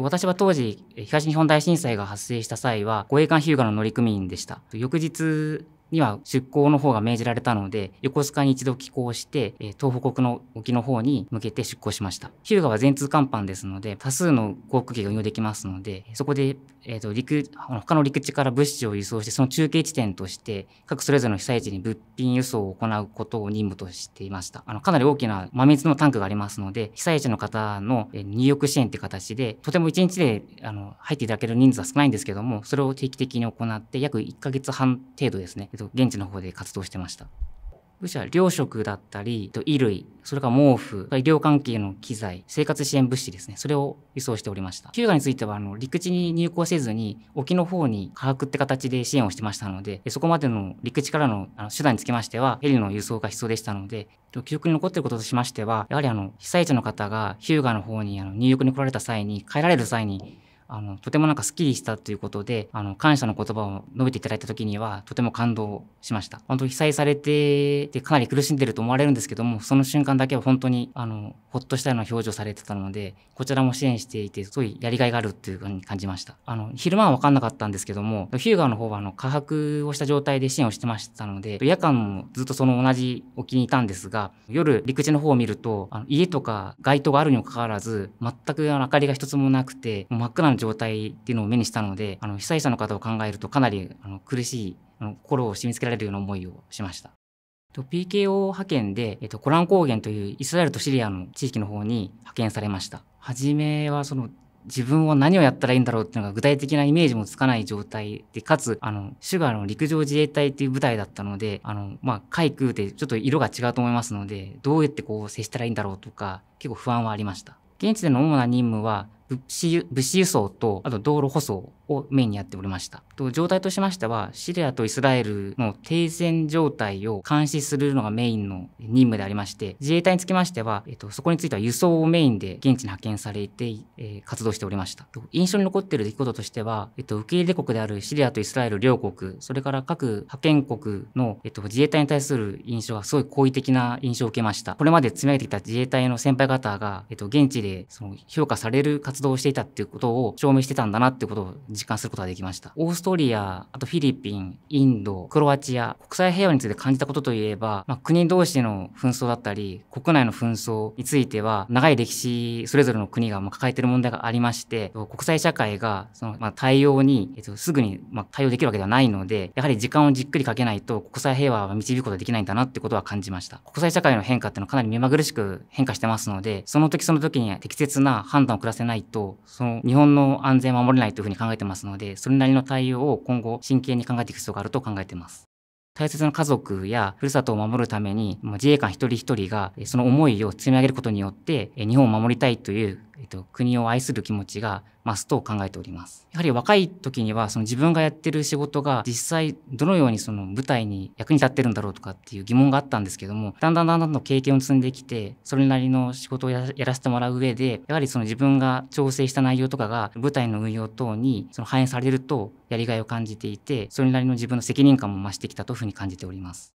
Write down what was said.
私は当時、東日本大震災が発生した際は、護衛艦日向の乗組員でした。翌日、には出港の方が命じられたので、横須賀に一度寄港して、東北国の沖の方に向けて出港しました。日向は全通甲板ですので、多数の航空機が運用できますので、そこで、えっ、ー、と、陸、他の陸地から物資を輸送して、その中継地点として、各それぞれの被災地に物品輸送を行うことを任務としていました。あの、かなり大きな真水のタンクがありますので、被災地の方の入浴支援って形で、とても1日で、あの、入っていただける人数は少ないんですけども、それを定期的に行って、約1ヶ月半程度ですね、と、現地の方で活動してました。武署は糧食だったり、衣類、それから毛布、医療関係の機材、生活支援物資ですね。それを輸送しておりました。キューガについては、あの、陸地に入港せずに、沖の方に科学って形で支援をしてましたので、そこまでの陸地からのあの手段につきましては、ヘリの輸送が必要でしたので、記憶に残っていることとしましては、やはりあの、被災地の方がヒューガの方にあの入浴に来られた際に、帰られる際に、あの、とてもなんかスッキリしたということで、あの、感謝の言葉を述べていただいた時には、とても感動しました。本当被災されて、で、かなり苦しんでると思われるんですけども、その瞬間だけは本当に、あの、ほっとしたような表情されてたので、こちらも支援していて、すごいやりがいがあるっていうふうに感じました。あの、昼間はわかんなかったんですけども、ヒューガーの方は、あの、下白をした状態で支援をしてましたので、夜間もずっとその同じ沖にいたんですが、夜、陸地の方を見ると、あの家とか街灯があるにもかかわらず、全く明かりが一つもなくて、真っ暗な状態っていうのを目にしたので、あの、被災者の方を考えるとかなりあの苦しい、あの、心を締め付けられるような思いをしました。PKO 派遣で、えっと、コラン高原というイスラエルとシリアの地域の方に派遣されました。初めはその自分は何をやったらいいんだろうっていうのが具体的なイメージもつかない状態で、かつ、あの、シュガーの陸上自衛隊っていう部隊だったので、あの、まあ、海空でちょっと色が違うと思いますので、どうやってこう接したらいいんだろうとか、結構不安はありました。現地での主な任務は、物資輸送と、あと道路舗装をメインにやっておりました。と状態としましては、シリアとイスラエルの停戦状態を監視するのがメインの任務でありまして、自衛隊につきましては、えっと、そこについては輸送をメインで現地に派遣されて、えー、活動しておりました。印象に残っている出来事としては、えっと、受け入れ国であるシリアとイスラエル両国、それから各派遣国の、えっと、自衛隊に対する印象がすごい好意的な印象を受けました。これまで積み上げてきた自衛隊の先輩方が、えっと、現地でその評価される活活動していたっていうことを証明してたんだなっていうことを実感することができました。オーストリア、あとフィリピン、インド、クロアチア、国際平和について感じたことといえば、まあ、国同士の紛争だったり、国内の紛争については、長い歴史、それぞれの国が抱えてる問題がありまして、国際社会がその、まあ、対応に、えっと、すぐに、まあ、対応できるわけではないので、やはり時間をじっくりかけないと国際平和は導くことはできないんだなってことは感じました。国際社会の変化っていうのはかなり目まぐるしく変化してますので、その時その時に適切な判断を下せないないと、その日本の安全を守れないというふうに考えてますので、それなりの対応を今後真剣に考えていく必要があると考えています。大切な家族やふるさとを守るために、自衛官一人一人がその思いを積み上げることによって、日本を守りたいというえっと、国を愛する気持ちが増すと考えております。やはり若い時にはその自分がやってる仕事が実際どのようにその舞台に役に立ってるんだろうとかっていう疑問があったんですけども、だんだんだんだんと経験を積んできて、それなりの仕事をやらせてもらう上で、やはりその自分が調整した内容とかが舞台の運用等にその反映されるとやりがいを感じていて、それなりの自分の責任感も増してきたというふうに感じております。